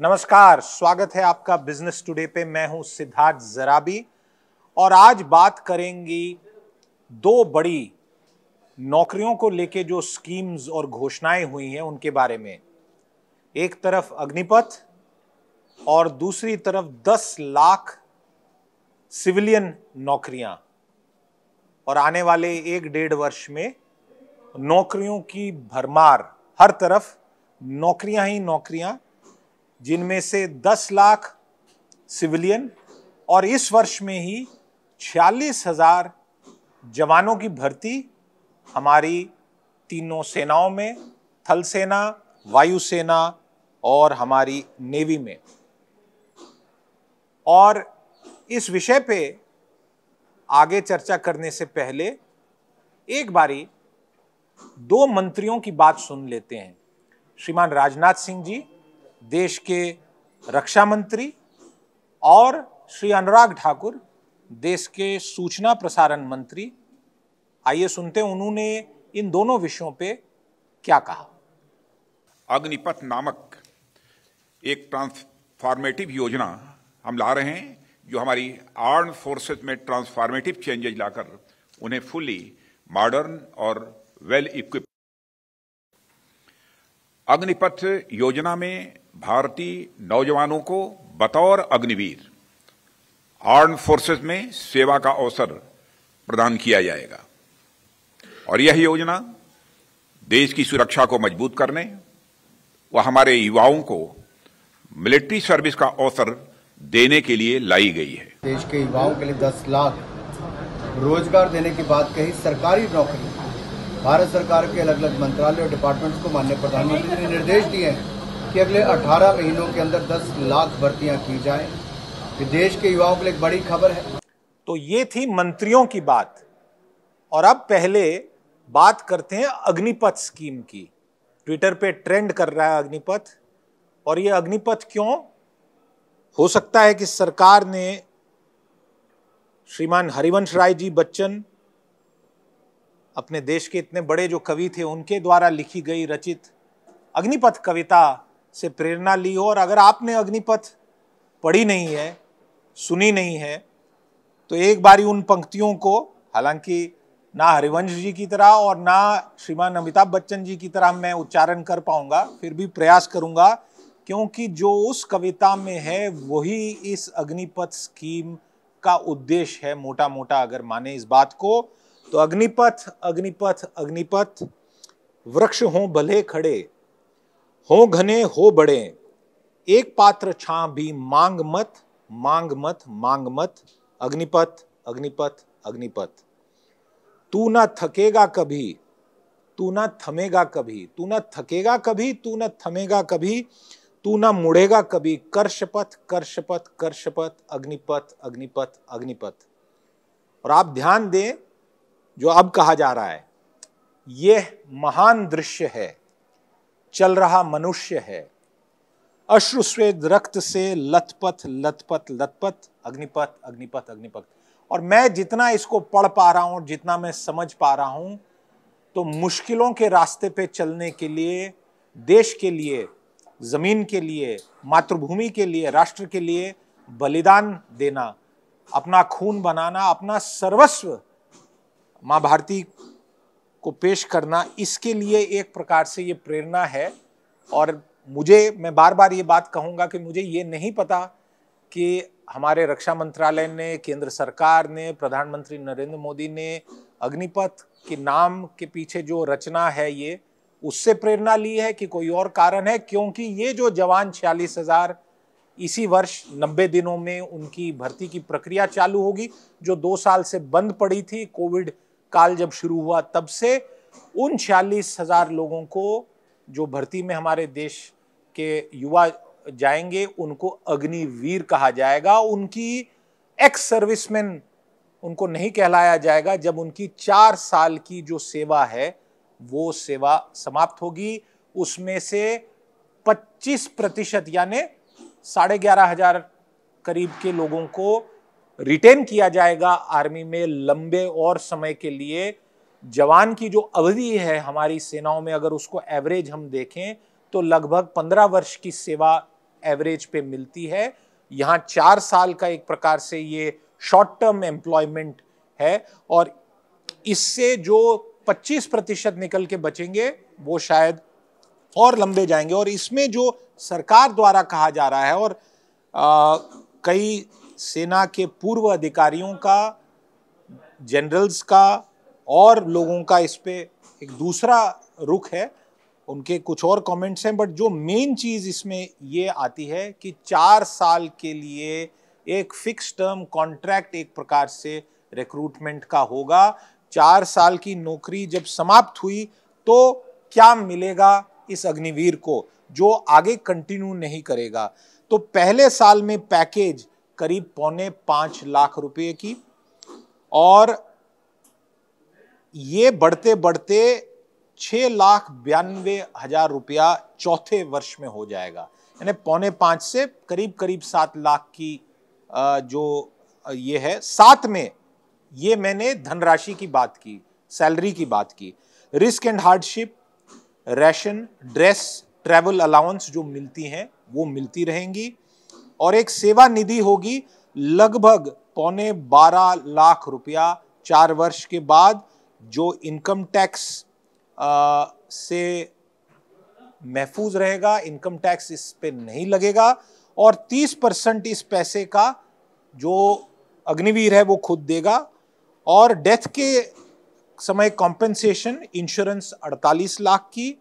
नमस्कार स्वागत है आपका बिजनेस टुडे पे मैं हूं सिद्धार्थ जराबी और आज बात करेंगी दो बड़ी नौकरियों को लेके जो स्कीम्स और घोषणाएं हुई हैं उनके बारे में एक तरफ अग्निपथ और दूसरी तरफ 10 लाख सिविलियन नौकरियां और आने वाले एक डेढ़ वर्ष में नौकरियों की भरमार हर तरफ नौकरियां ही नौकरियां जिनमें से 10 लाख सिविलियन और इस वर्ष में ही छियालीस हजार जवानों की भर्ती हमारी तीनों सेनाओं में थल सेना वायुसेना और हमारी नेवी में और इस विषय पे आगे चर्चा करने से पहले एक बारी दो मंत्रियों की बात सुन लेते हैं श्रीमान राजनाथ सिंह जी देश के रक्षा मंत्री और श्री अनुराग ठाकुर देश के सूचना प्रसारण मंत्री आइए सुनते हैं उन्होंने इन दोनों विषयों पे क्या कहा अग्निपथ नामक एक ट्रांसफॉर्मेटिव योजना हम ला रहे हैं जो हमारी आर्म फोर्सेस में ट्रांसफॉर्मेटिव चेंजेज लाकर उन्हें फुली मॉडर्न और वेल इक्विप अग्निपथ योजना में भारतीय नौजवानों को बतौर अग्निवीर आर्म फोर्सेस में सेवा का अवसर प्रदान किया जाएगा और यह योजना देश की सुरक्षा को मजबूत करने व हमारे युवाओं को मिलिट्री सर्विस का अवसर देने के लिए लाई गई है देश के युवाओं के लिए 10 लाख रोजगार देने की बात कही सरकारी नौकरी भारत सरकार के अलग अलग मंत्रालय और डिपार्टमेंट्स को माननीय प्रधानमंत्री ने निर्देश दिए हैं कि अगले 18 महीनों के अंदर 10 लाख भर्तियां की जाए देश के युवाओं के लिए एक बड़ी खबर है तो ये थी मंत्रियों की बात और अब पहले बात करते हैं अग्निपथ स्कीम की ट्विटर पे ट्रेंड कर रहा है अग्निपथ और ये अग्निपथ क्यों हो सकता है कि सरकार ने श्रीमान हरिवंश राय जी बच्चन अपने देश के इतने बड़े जो कवि थे उनके द्वारा लिखी गई रचित अग्निपथ कविता से प्रेरणा ली हो और अगर आपने अग्निपथ पढ़ी नहीं है सुनी नहीं है तो एक बारी उन पंक्तियों को हालांकि ना हरिवंश जी की तरह और ना श्रीमान अमिताभ बच्चन जी की तरह मैं उच्चारण कर पाऊंगा फिर भी प्रयास करूंगा क्योंकि जो उस कविता में है वही इस अग्निपथ स्कीम का उद्देश्य है मोटा मोटा अगर माने इस बात को तो अग्निपथ अग्निपथ अग्निपथ वृक्ष हो भले खड़े हो घने हो बड़े एक पात्र छा भी मांग मत मांग मत मांग मत अग्निपथ अग्निपथ अग्निपथ तू ना थकेगा कभी तू ना थमेगा कभी तू ना थकेगा कभी तू ना थमेगा कभी तू ना मुड़ेगा कभी कर शपथ कर अग्निपथ अग्निपथ अग्निपथ और आप ध्यान दें जो अब कहा जा रहा है यह महान दृश्य है चल रहा मनुष्य है अश्रु श्वेत रक्त से लथपथ लथपथ लथपथ अग्निपथ अग्निपथ अग्निपथ और मैं जितना इसको पढ़ पा रहा हूं जितना मैं समझ पा रहा हूं तो मुश्किलों के रास्ते पे चलने के लिए देश के लिए ज़मीन के लिए मातृभूमि के लिए राष्ट्र के लिए बलिदान देना अपना खून बनाना अपना सर्वस्व माँ भारती को पेश करना इसके लिए एक प्रकार से ये प्रेरणा है और मुझे मैं बार बार ये बात कहूँगा कि मुझे ये नहीं पता कि हमारे रक्षा मंत्रालय ने केंद्र सरकार ने प्रधानमंत्री नरेंद्र मोदी ने अग्निपथ के नाम के पीछे जो रचना है ये उससे प्रेरणा ली है कि कोई और कारण है क्योंकि ये जो जवान छियालीस हजार इसी वर्ष 90 दिनों में उनकी भर्ती की प्रक्रिया चालू होगी जो दो साल से बंद पड़ी थी कोविड काल जब शुरू हुआ तब से उन छियालीस हजार लोगों को जो भर्ती में हमारे देश के युवा जाएंगे उनको अग्निवीर कहा जाएगा उनकी एक्स सर्विसमैन उनको नहीं कहलाया जाएगा जब उनकी चार साल की जो सेवा है वो सेवा समाप्त होगी उसमें से 25 प्रतिशत यानी साढ़े ग्यारह हजार करीब के लोगों को रिटेन किया जाएगा आर्मी में लंबे और समय के लिए जवान की जो अवधि है हमारी सेनाओं में अगर उसको एवरेज हम देखें तो लगभग पंद्रह वर्ष की सेवा एवरेज पे मिलती है यहाँ चार साल का एक प्रकार से ये शॉर्ट टर्म एम्प्लॉयमेंट है और इससे जो 25 प्रतिशत निकल के बचेंगे वो शायद और लंबे जाएंगे और इसमें जो सरकार द्वारा कहा जा रहा है और आ, कई सेना के पूर्व अधिकारियों का जनरल्स का और लोगों का इस पर एक दूसरा रुख है उनके कुछ और कमेंट्स हैं बट जो मेन चीज़ इसमें ये आती है कि चार साल के लिए एक फिक्स टर्म कॉन्ट्रैक्ट एक प्रकार से रिक्रूटमेंट का होगा चार साल की नौकरी जब समाप्त हुई तो क्या मिलेगा इस अग्निवीर को जो आगे कंटिन्यू नहीं करेगा तो पहले साल में पैकेज करीब पौने पाँच लाख रुपए की और ये बढ़ते बढ़ते छ लाख बयानवे हजार रुपया चौथे वर्ष में हो जाएगा यानी पौने पाँच से करीब करीब सात लाख की जो ये है सात में ये मैंने धनराशि की बात की सैलरी की बात की risk and hardship ration dress travel allowance जो मिलती हैं वो मिलती रहेंगी और एक सेवा निधि होगी लगभग पौने बारह लाख रुपया चार वर्ष के बाद जो इनकम टैक्स से महफूज रहेगा इनकम टैक्स इस पे नहीं लगेगा और 30 परसेंट इस पैसे का जो अग्निवीर है वो खुद देगा और डेथ के समय कॉम्पेंसेशन इंश्योरेंस 48 लाख की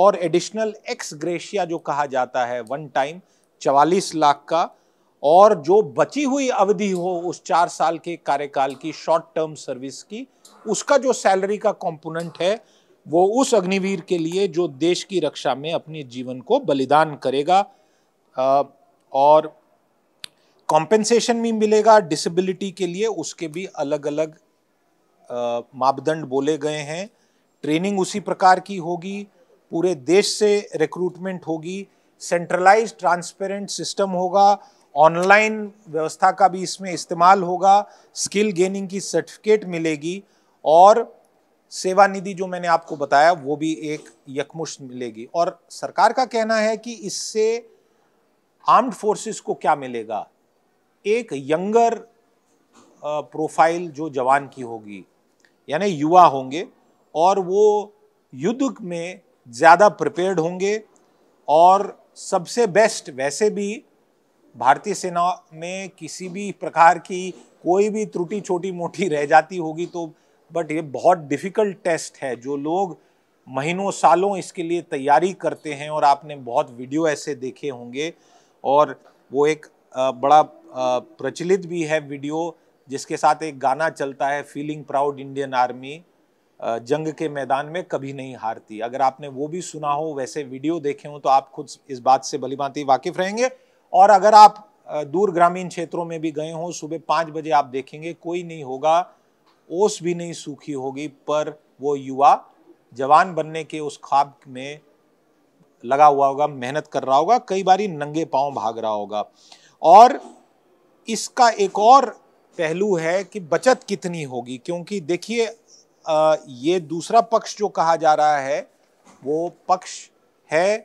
और एडिशनल एक्स ग्रेशिया जो कहा जाता है वन टाइम चवालीस लाख का और जो बची हुई अवधि हो उस चार साल के कार्यकाल की शॉर्ट टर्म सर्विस की उसका जो सैलरी का कंपोनेंट है वो उस अग्निवीर के लिए जो देश की रक्षा में अपने जीवन को बलिदान करेगा और कॉम्पेंसेशन भी मिलेगा डिसेबिलिटी के लिए उसके भी अलग अलग मापदंड बोले गए हैं ट्रेनिंग उसी प्रकार की होगी पूरे देश से रिक्रूटमेंट होगी सेंट्रलाइज ट्रांसपेरेंट सिस्टम होगा ऑनलाइन व्यवस्था का भी इसमें इस्तेमाल होगा स्किल गेनिंग की सर्टिफिकेट मिलेगी और सेवा निधि जो मैंने आपको बताया वो भी एक यकमुश्त मिलेगी और सरकार का कहना है कि इससे आर्म्ड फोर्सेस को क्या मिलेगा एक यंगर प्रोफाइल जो जवान की होगी यानी युवा होंगे और वो युद्ध में ज़्यादा प्रिपेयर्ड होंगे और सबसे बेस्ट वैसे भी भारतीय सेना में किसी भी प्रकार की कोई भी त्रुटि छोटी मोटी रह जाती होगी तो बट ये बहुत डिफ़िकल्ट टेस्ट है जो लोग महीनों सालों इसके लिए तैयारी करते हैं और आपने बहुत वीडियो ऐसे देखे होंगे और वो एक बड़ा प्रचलित भी है वीडियो जिसके साथ एक गाना चलता है फीलिंग प्राउड इंडियन आर्मी जंग के मैदान में कभी नहीं हारती अगर आपने वो भी सुना हो वैसे वीडियो देखे हो तो आप खुद इस बात से भलीभांति वाकिफ रहेंगे और अगर आप दूर ग्रामीण क्षेत्रों में भी गए हों सुबह पाँच बजे आप देखेंगे कोई नहीं होगा ओस भी नहीं सूखी होगी पर वो युवा जवान बनने के उस ख्वाब में लगा हुआ होगा मेहनत कर रहा होगा कई बार नंगे पांव भाग रहा होगा और इसका एक और पहलू है कि बचत कितनी होगी क्योंकि देखिए ये दूसरा पक्ष जो कहा जा रहा है वो पक्ष है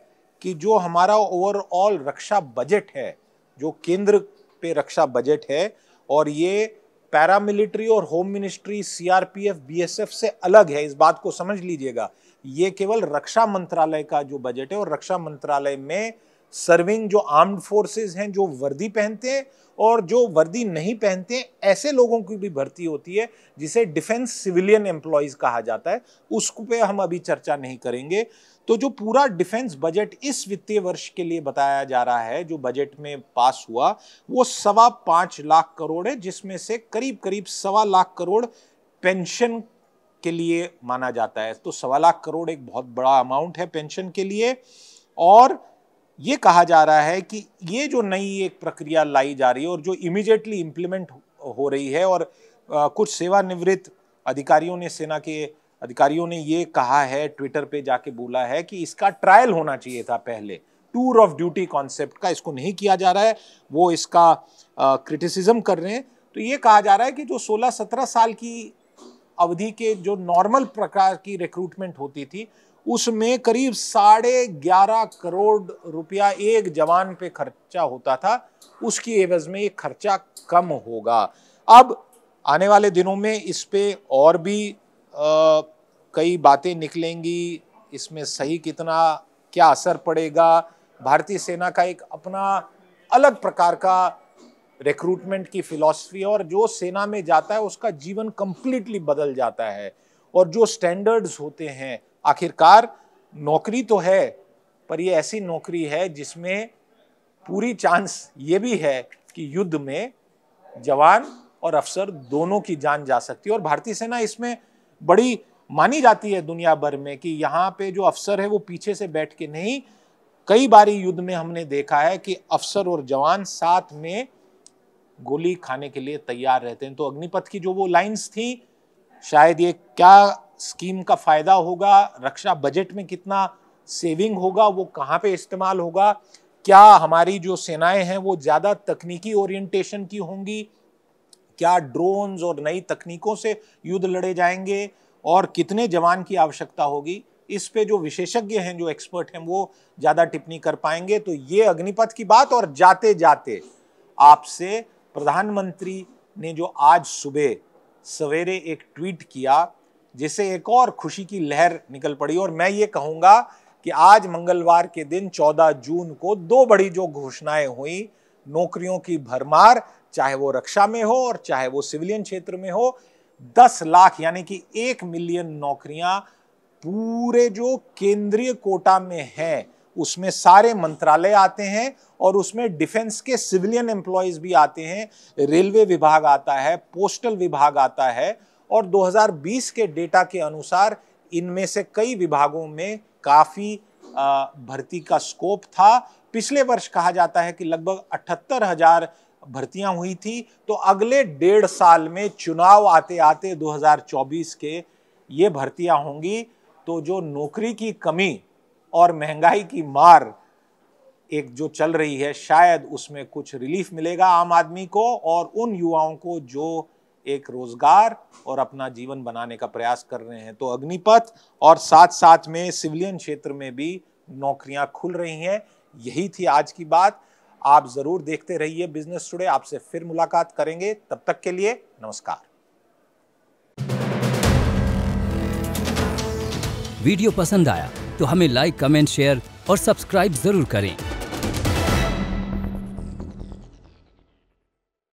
कि जो हमारा ओवरऑल रक्षा बजट है जो केंद्र पे रक्षा बजट है और ये पैरामिलिट्री और होम मिनिस्ट्री सीआरपीएफ बीएसएफ से अलग है इस बात को समझ लीजिएगा ये केवल रक्षा मंत्रालय का जो बजट है और रक्षा मंत्रालय में सर्विंग जो आर्म्ड फोर्सेस हैं जो वर्दी पहनते हैं और जो वर्दी नहीं पहनते हैं ऐसे लोगों की भी भर्ती होती है जिसे डिफेंस सिविलियन एम्प्लॉयज़ कहा जाता है उस पर हम अभी चर्चा नहीं करेंगे तो जो पूरा डिफेंस बजट इस वित्तीय वर्ष के लिए बताया जा रहा है जो बजट में पास हुआ वो सवा पाँच लाख करोड़ है जिसमें से करीब करीब सवा लाख करोड़ पेंशन के लिए माना जाता है तो सवा लाख करोड़ एक बहुत बड़ा अमाउंट है पेंशन के लिए और ये कहा जा रहा है कि ये जो नई एक प्रक्रिया लाई जा रही है और जो इमिजिएटली इम्प्लीमेंट हो रही है और कुछ सेवानिवृत्त अधिकारियों ने सेना के अधिकारियों ने ये कहा है ट्विटर पे जाके बोला है कि इसका ट्रायल होना चाहिए था पहले टूर ऑफ ड्यूटी कॉन्सेप्ट का इसको नहीं किया जा रहा है वो इसका क्रिटिसिज्म कर रहे हैं तो ये कहा जा रहा है कि जो 16-17 साल की अवधि के जो नॉर्मल प्रकार की रिक्रूटमेंट होती थी उसमें करीब साढ़े ग्यारह करोड़ रुपया एक जवान पे खर्चा होता था उसकी एवज में ये खर्चा कम होगा अब आने वाले दिनों में इस पर और भी आ, कई बातें निकलेंगी इसमें सही कितना क्या असर पड़ेगा भारतीय सेना का एक अपना अलग प्रकार का रिक्रूटमेंट की फिलॉसफी और जो सेना में जाता है उसका जीवन कम्प्लीटली बदल जाता है और जो स्टैंडर्ड्स होते हैं आखिरकार नौकरी तो है पर ये ऐसी नौकरी है जिसमें पूरी चांस ये भी है कि युद्ध में जवान और अफसर दोनों की जान जा सकती है और भारतीय सेना इसमें बड़ी मानी जाती है दुनिया भर में कि यहाँ पे जो अफसर है वो पीछे से बैठ के नहीं कई बार युद्ध में हमने देखा है कि अफसर और जवान साथ में गोली खाने के लिए तैयार रहते हैं तो अग्निपथ की जो वो लाइंस थी शायद ये क्या स्कीम का फ़ायदा होगा रक्षा बजट में कितना सेविंग होगा वो कहाँ पे इस्तेमाल होगा क्या हमारी जो सेनाएं हैं वो ज़्यादा तकनीकी ओरिएंटेशन की होंगी क्या ड्रोन्स और नई तकनीकों से युद्ध लड़े जाएंगे और कितने जवान की आवश्यकता होगी इस पे जो विशेषज्ञ हैं जो एक्सपर्ट हैं वो ज़्यादा टिप्पणी कर पाएंगे तो ये अग्निपथ की बात और जाते जाते आपसे प्रधानमंत्री ने जो आज सुबह सवेरे एक ट्वीट किया जिससे एक और खुशी की लहर निकल पड़ी और मैं ये कहूँगा कि आज मंगलवार के दिन 14 जून को दो बड़ी जो घोषणाएं हुई नौकरियों की भरमार चाहे वो रक्षा में हो और चाहे वो सिविलियन क्षेत्र में हो 10 लाख यानी कि एक मिलियन नौकरियां पूरे जो केंद्रीय कोटा में है उसमें सारे मंत्रालय आते हैं और उसमें डिफेंस के सिविलियन एम्प्लॉयज भी आते हैं रेलवे विभाग आता है पोस्टल विभाग आता है और 2020 के डेटा के अनुसार इनमें से कई विभागों में काफ़ी भर्ती का स्कोप था पिछले वर्ष कहा जाता है कि लगभग अठहत्तर हजार भर्तियां हुई थी तो अगले डेढ़ साल में चुनाव आते आते 2024 के ये भर्तियां होंगी तो जो नौकरी की कमी और महंगाई की मार एक जो चल रही है शायद उसमें कुछ रिलीफ मिलेगा आम आदमी को और उन युवाओं को जो एक रोजगार और अपना जीवन बनाने का प्रयास कर रहे हैं तो अग्निपथ और साथ साथ में सिविलियन क्षेत्र में भी नौकरियां खुल रही हैं यही थी आज की बात आप जरूर देखते रहिए बिजनेस टुडे आपसे फिर मुलाकात करेंगे तब तक के लिए नमस्कार वीडियो पसंद आया तो हमें लाइक कमेंट शेयर और सब्सक्राइब जरूर करें